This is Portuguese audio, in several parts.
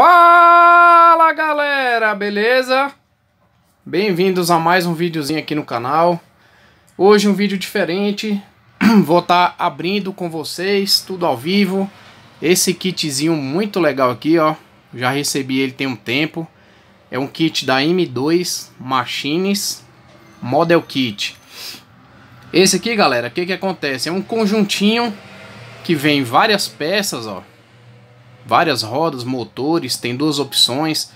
Fala galera, beleza? Bem-vindos a mais um videozinho aqui no canal Hoje um vídeo diferente Vou estar tá abrindo com vocês, tudo ao vivo Esse kitzinho muito legal aqui, ó Já recebi ele tem um tempo É um kit da M2 Machines Model Kit Esse aqui, galera, o que que acontece? É um conjuntinho que vem várias peças, ó várias rodas, motores, tem duas opções,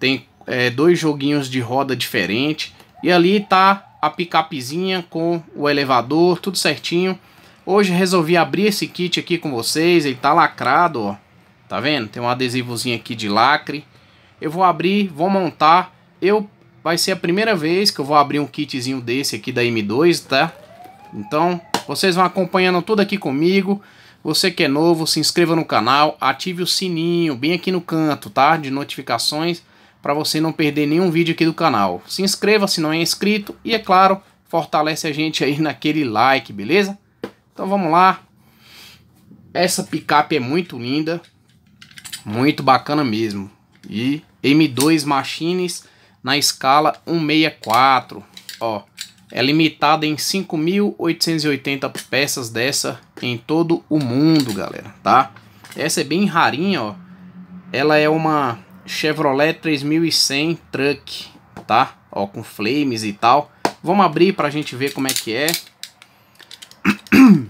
tem é, dois joguinhos de roda diferente e ali tá a picapezinha com o elevador, tudo certinho. Hoje resolvi abrir esse kit aqui com vocês, ele tá lacrado, ó. Tá vendo? Tem um adesivozinho aqui de lacre. Eu vou abrir, vou montar. Eu vai ser a primeira vez que eu vou abrir um kitzinho desse aqui da M2, tá? Então, vocês vão acompanhando tudo aqui comigo. Você que é novo, se inscreva no canal, ative o sininho bem aqui no canto, tá? De notificações para você não perder nenhum vídeo aqui do canal. Se inscreva se não é inscrito e é claro, fortalece a gente aí naquele like, beleza? Então vamos lá. Essa picape é muito linda, muito bacana mesmo. E M2 Machines na escala 164, ó. É limitada em 5.880 peças dessa em todo o mundo, galera, tá? Essa é bem rarinha, ó. Ela é uma Chevrolet 3100 Truck, tá? Ó, com flames e tal. Vamos abrir pra gente ver como é que é.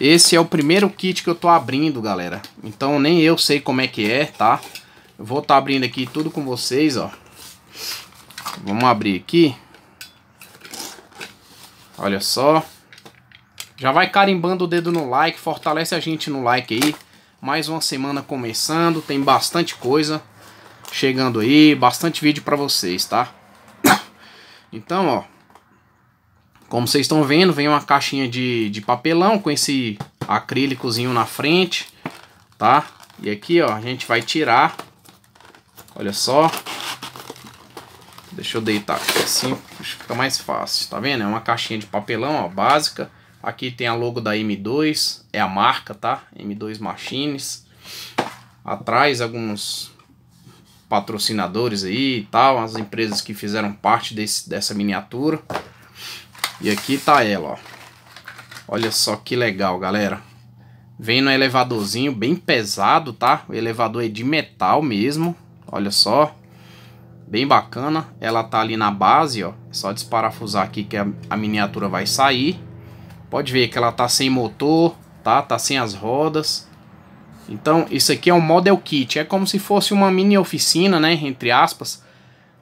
Esse é o primeiro kit que eu tô abrindo, galera. Então nem eu sei como é que é, tá? Eu vou estar tá abrindo aqui tudo com vocês, ó. Vamos abrir aqui. Olha só. Já vai carimbando o dedo no like, fortalece a gente no like aí. Mais uma semana começando, tem bastante coisa chegando aí, bastante vídeo para vocês, tá? Então, ó, como vocês estão vendo, vem uma caixinha de, de papelão com esse acrílicozinho na frente, tá? E aqui, ó, a gente vai tirar, olha só, deixa eu deitar aqui assim, fica mais fácil, tá vendo? É uma caixinha de papelão, ó, básica, Aqui tem a logo da M2, é a marca, tá? M2 Machines. Atrás alguns patrocinadores aí e tal, as empresas que fizeram parte desse, dessa miniatura. E aqui tá ela, ó. Olha só que legal, galera. Vem no elevadorzinho bem pesado, tá? O elevador é de metal mesmo, olha só. Bem bacana. Ela tá ali na base, ó. É só desparafusar aqui que a, a miniatura vai sair. Pode ver que ela tá sem motor, tá? Tá sem as rodas. Então, isso aqui é um model kit, é como se fosse uma mini oficina, né, entre aspas.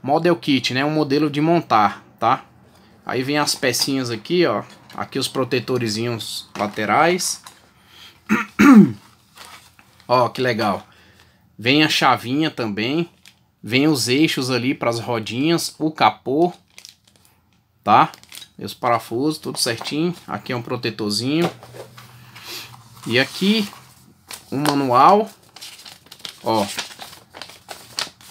Model kit, né, um modelo de montar, tá? Aí vem as pecinhas aqui, ó. Aqui os protetorzinhos laterais. ó, que legal. Vem a chavinha também. Vem os eixos ali para as rodinhas, o capô, tá? Os parafusos, tudo certinho. Aqui é um protetorzinho. E aqui, um manual. Ó.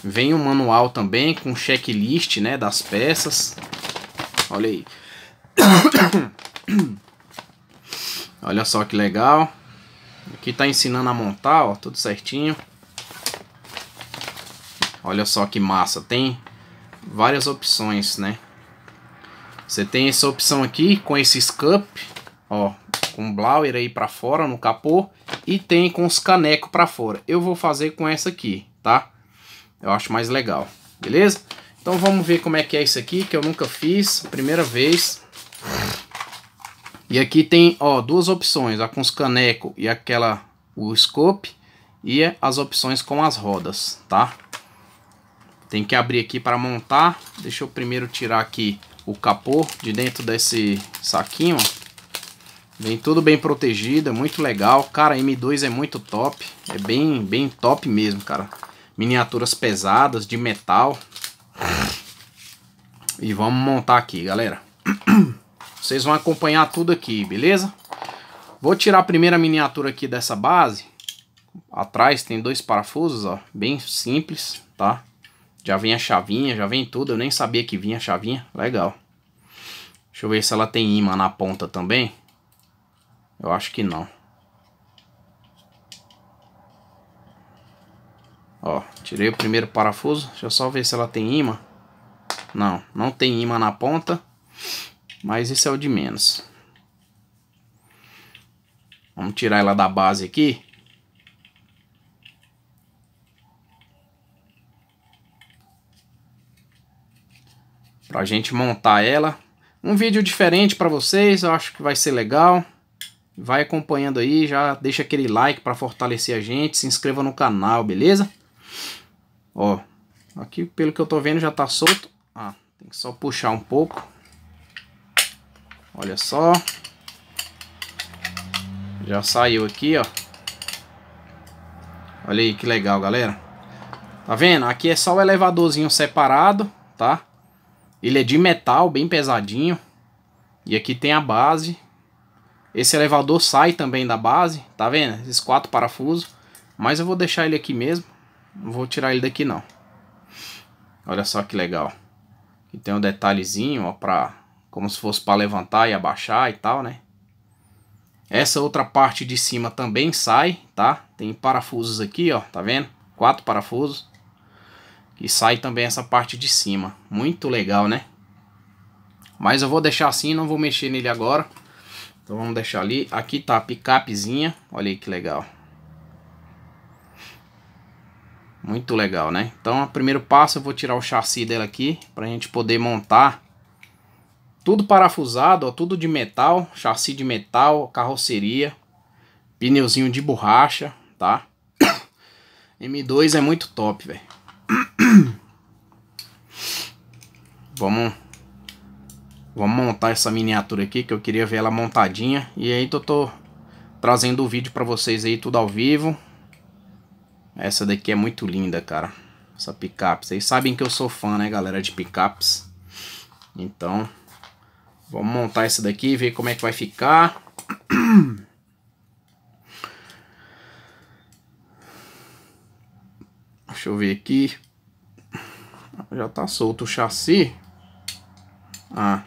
Vem um manual também com checklist, né? Das peças. Olha aí. Olha só que legal. Aqui tá ensinando a montar, ó, tudo certinho. Olha só que massa, tem várias opções, né? Você tem essa opção aqui com esse scup, ó, com blower aí para fora no capô e tem com os canecos para fora. Eu vou fazer com essa aqui, tá? Eu acho mais legal, beleza? Então vamos ver como é que é isso aqui, que eu nunca fiz, primeira vez. E aqui tem, ó, duas opções, a com os canecos e aquela, o scope, e as opções com as rodas, tá? Tem que abrir aqui para montar, deixa eu primeiro tirar aqui o capô de dentro desse saquinho. Vem tudo bem protegido, é muito legal. Cara, M2 é muito top. É bem, bem top mesmo, cara. Miniaturas pesadas, de metal. E vamos montar aqui, galera. Vocês vão acompanhar tudo aqui, beleza? Vou tirar a primeira miniatura aqui dessa base. Atrás tem dois parafusos, ó. Bem simples, tá? Já vem a chavinha, já vem tudo. Eu nem sabia que vinha a chavinha. Legal. Deixa eu ver se ela tem imã na ponta também. Eu acho que não. Ó, tirei o primeiro parafuso. Deixa eu só ver se ela tem imã. Não, não tem imã na ponta. Mas isso é o de menos. Vamos tirar ela da base aqui. para a gente montar ela. Um vídeo diferente para vocês, eu acho que vai ser legal. Vai acompanhando aí, já deixa aquele like para fortalecer a gente, se inscreva no canal, beleza? Ó, aqui pelo que eu tô vendo já tá solto. Ah, tem que só puxar um pouco. Olha só. Já saiu aqui, ó. Olha aí que legal, galera. Tá vendo? Aqui é só o elevadorzinho separado, tá? Ele é de metal, bem pesadinho. E aqui tem a base. Esse elevador sai também da base, tá vendo? Esses quatro parafusos. Mas eu vou deixar ele aqui mesmo. Não vou tirar ele daqui não. Olha só que legal. Aqui tem um detalhezinho, ó, pra, como se fosse para levantar e abaixar e tal, né? Essa outra parte de cima também sai, tá? Tem parafusos aqui, ó, tá vendo? Quatro parafusos. E sai também essa parte de cima. Muito legal, né? Mas eu vou deixar assim, não vou mexer nele agora. Então vamos deixar ali. Aqui tá a picapezinha. Olha aí que legal. Muito legal, né? Então, o primeiro passo eu vou tirar o chassi dela aqui. Pra gente poder montar tudo parafusado, ó, tudo de metal, chassi de metal, carroceria, pneuzinho de borracha, tá? M2 é muito top, velho. Vamos Vamos montar essa miniatura aqui que eu queria ver ela montadinha. E aí eu tô trazendo o vídeo para vocês aí tudo ao vivo. Essa daqui é muito linda, cara. Essa picape. Vocês sabem que eu sou fã, né, galera, de picapes. Então, vamos montar essa daqui, ver como é que vai ficar. Deixa eu ver aqui. Já tá solto o chassi. Ah.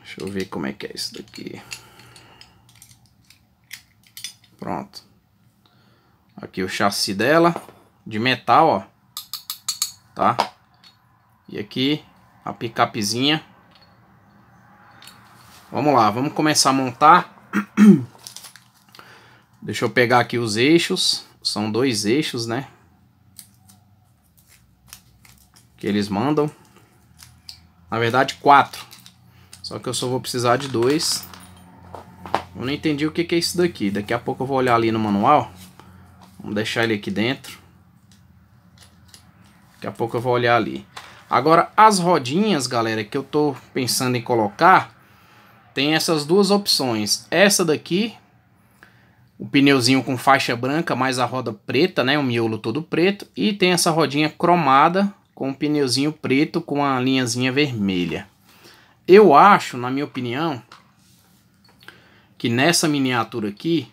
Deixa eu ver como é que é isso daqui. Pronto. Aqui o chassi dela. De metal, ó. Tá? E aqui a picapezinha. Vamos lá, vamos começar a montar. Deixa eu pegar aqui os eixos. São dois eixos, né? Que eles mandam. Na verdade, quatro. Só que eu só vou precisar de dois. Eu não entendi o que, é isso daqui. Daqui a pouco eu vou olhar ali no manual. Vamos deixar ele aqui dentro. Daqui a pouco eu vou olhar ali. Agora, as rodinhas, galera, que eu tô pensando em colocar, tem essas duas opções. Essa daqui, o pneuzinho com faixa branca mais a roda preta, né, o miolo todo preto, e tem essa rodinha cromada com o pneuzinho preto com a linhazinha vermelha. Eu acho, na minha opinião, que nessa miniatura aqui,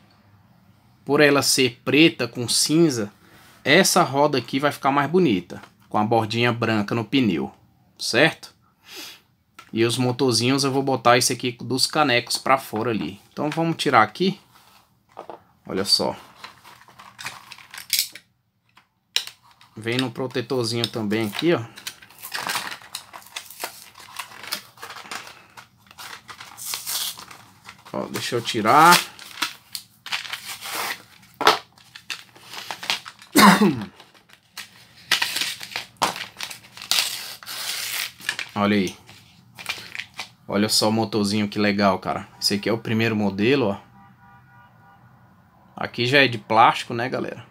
por ela ser preta com cinza, essa roda aqui vai ficar mais bonita, com a bordinha branca no pneu, certo? E os motorzinhos eu vou botar esse aqui dos canecos para fora ali. Então vamos tirar aqui. Olha só. Vem no protetorzinho também aqui, ó. Ó, deixa eu tirar. Olha aí. Olha só o motorzinho que legal, cara. Esse aqui é o primeiro modelo, ó. Aqui já é de plástico, né, galera?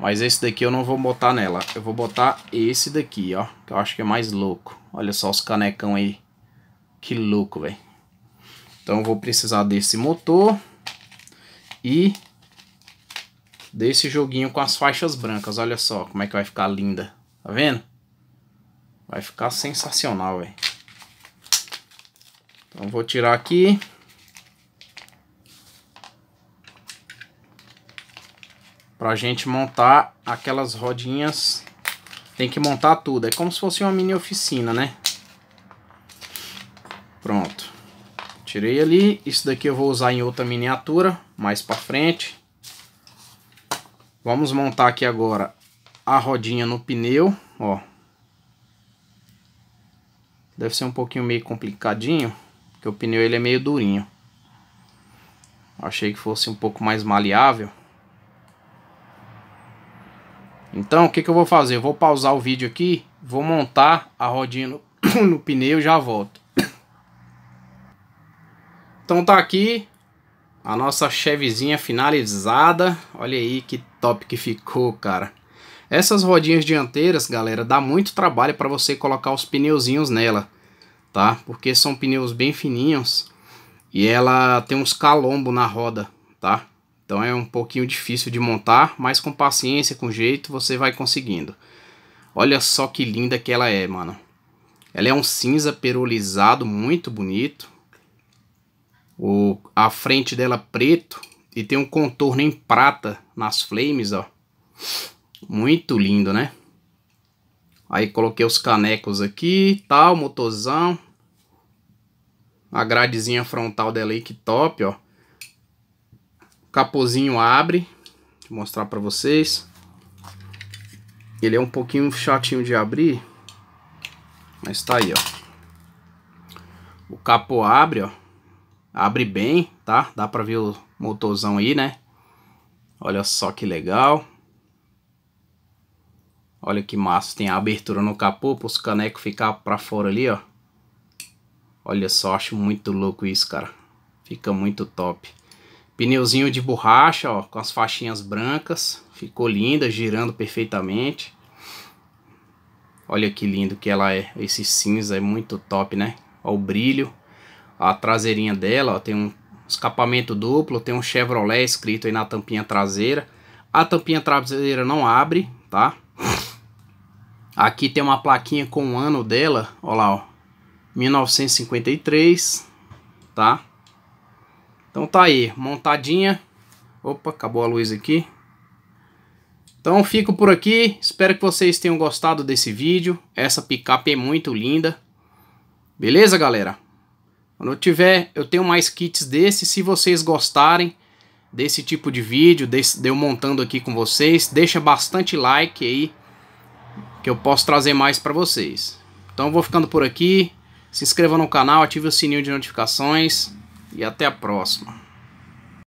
Mas esse daqui eu não vou botar nela. Eu vou botar esse daqui, ó. Que eu acho que é mais louco. Olha só os canecão aí. Que louco, velho. Então eu vou precisar desse motor. E desse joguinho com as faixas brancas. Olha só como é que vai ficar linda. Tá vendo? Vai ficar sensacional, velho. Então vou tirar aqui. Pra gente montar aquelas rodinhas, tem que montar tudo. É como se fosse uma mini oficina, né? Pronto. Tirei ali. Isso daqui eu vou usar em outra miniatura, mais pra frente. Vamos montar aqui agora a rodinha no pneu, ó. Deve ser um pouquinho meio complicadinho, porque o pneu ele é meio durinho. Achei que fosse um pouco mais maleável. Então, o que, que eu vou fazer? Eu vou pausar o vídeo aqui, vou montar a rodinha no, no pneu e já volto. Então tá aqui a nossa chevezinha finalizada. Olha aí que top que ficou, cara. Essas rodinhas dianteiras, galera, dá muito trabalho para você colocar os pneuzinhos nela, tá? Porque são pneus bem fininhos e ela tem uns calombo na roda, tá? Então é um pouquinho difícil de montar, mas com paciência, com jeito, você vai conseguindo. Olha só que linda que ela é, mano. Ela é um cinza perolizado, muito bonito. O, a frente dela preto e tem um contorno em prata nas flames, ó. Muito lindo, né? Aí coloquei os canecos aqui, tal, motorzão. A gradezinha frontal dela aí que top, ó capozinho abre. Vou mostrar para vocês. Ele é um pouquinho chatinho de abrir. Mas tá aí, ó. O capô abre, ó. Abre bem, tá? Dá pra ver o motorzão aí, né? Olha só que legal. Olha que massa. Tem a abertura no capô para os canecos ficar pra fora ali, ó. Olha só, acho muito louco isso, cara. Fica muito top. Pneuzinho de borracha, ó, com as faixinhas brancas. Ficou linda, girando perfeitamente. Olha que lindo que ela é. Esse cinza é muito top, né? Ó o brilho. A traseirinha dela, ó, tem um escapamento duplo, tem um Chevrolet escrito aí na tampinha traseira. A tampinha traseira não abre, tá? Aqui tem uma plaquinha com o ano dela, ó lá, ó. 1953, tá? Então tá aí, montadinha. Opa, acabou a luz aqui. Então fico por aqui, espero que vocês tenham gostado desse vídeo. Essa picape é muito linda. Beleza, galera? Quando eu tiver, eu tenho mais kits desse. Se vocês gostarem desse tipo de vídeo, desse, de eu montando aqui com vocês, deixa bastante like aí, que eu posso trazer mais para vocês. Então eu vou ficando por aqui. Se inscreva no canal, ative o sininho de notificações e até a próxima.